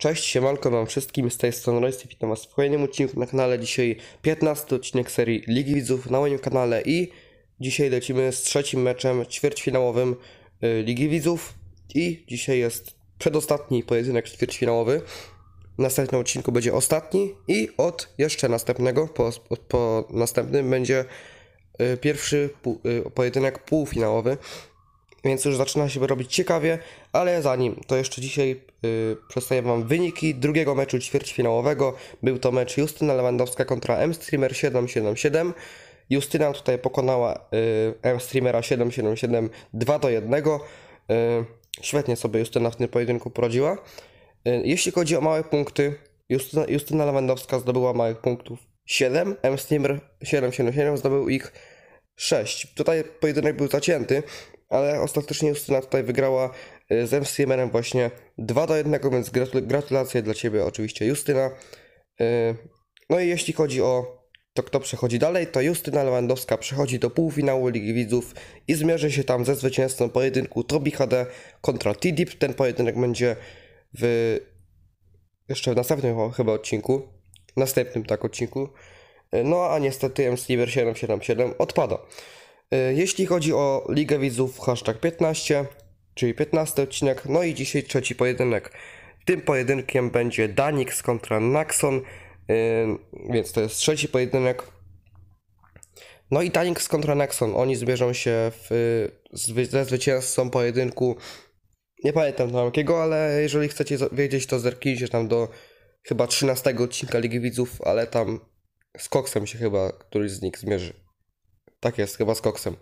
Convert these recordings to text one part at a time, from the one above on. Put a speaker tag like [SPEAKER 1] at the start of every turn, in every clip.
[SPEAKER 1] Cześć, siemanko wam wszystkim, z tej strony Royce, witam was w kolejnym odcinku na kanale. Dzisiaj 15 odcinek serii Ligi Widzów na moim kanale i dzisiaj lecimy z trzecim meczem ćwierćfinałowym y, Ligi Widzów i dzisiaj jest przedostatni pojedynek ćwierćfinałowy. W następnym odcinku będzie ostatni i od jeszcze następnego, po, po następnym będzie y, pierwszy y, pojedynek półfinałowy więc już zaczyna się robić ciekawie, ale zanim to jeszcze dzisiaj yy, przedstawię Wam wyniki drugiego meczu ćwierćfinałowego. Był to mecz Justyna Lewandowska kontra M-Streamer 777. Justyna tutaj pokonała yy, M-Streamera 777 2 do 1. Yy, świetnie sobie Justyna w tym pojedynku poradziła. Yy, jeśli chodzi o małe punkty, Justyna, Justyna Lewandowska zdobyła małych punktów 7, M-Streamer 777 zdobył ich 6. Tutaj pojedynek był zacięty, ale ostatecznie Justyna tutaj wygrała e, z MCMR-em właśnie 2 do 1, więc gratul gratulacje dla Ciebie oczywiście Justyna. E, no i jeśli chodzi o to, kto przechodzi dalej, to Justyna Lewandowska przechodzi do półfinału Ligi Widzów i zmierzy się tam ze zwycięzcą pojedynku Tobi HD kontra t Ten pojedynek będzie w... jeszcze w następnym chyba odcinku, następnym tak odcinku. E, no a niestety MC 777 odpada. E, jeśli chodzi o Ligę Widzów, hashtag 15, czyli 15 odcinek, no i dzisiaj trzeci pojedynek. Tym pojedynkiem będzie Danix kontra Naxon, e, więc to jest trzeci pojedynek. No i Danix kontra Naxon, oni zmierzą się w, ze zwycięzcą pojedynku, nie pamiętam tam jakiego, ale jeżeli chcecie wiedzieć to zerknijcie tam do chyba 13 odcinka Ligi Widzów, ale tam z Koksem się chyba któryś z nich zmierzy. Tak jest, chyba z Koksem.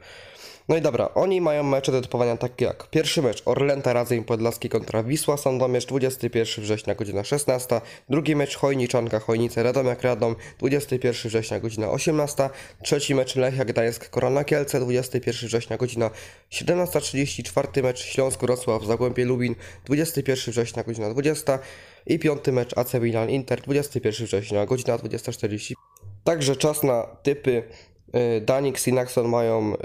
[SPEAKER 1] No i dobra, oni mają mecze do typowania takie jak pierwszy mecz Orlęta Radzeń Podlaski kontra Wisła Sandomierz 21 września godzina 16, drugi mecz Chojniczanka Chojnice Radom jak Radom 21 września godzina 18, trzeci mecz Lechia Gdańsk Korona Kielce 21 września godzina 17.30, czwarty mecz Śląsk Wrocław Zagłębie Lubin 21 września godzina 20 i piąty mecz AC Milan Inter 21 września godzina 20.40. Także czas na typy Y, Danix i Naxon mają y,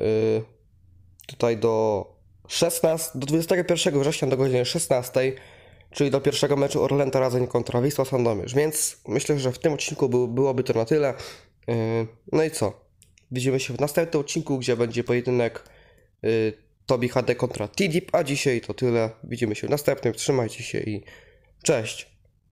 [SPEAKER 1] tutaj do 16, do 21 września do godziny 16, czyli do pierwszego meczu Orlenta razem kontra Wisła Sandomierz. Więc myślę, że w tym odcinku byłoby to na tyle. Y, no i co? Widzimy się w następnym odcinku, gdzie będzie pojedynek Tobi HD kontra t a dzisiaj to tyle. Widzimy się w następnym, trzymajcie się i cześć!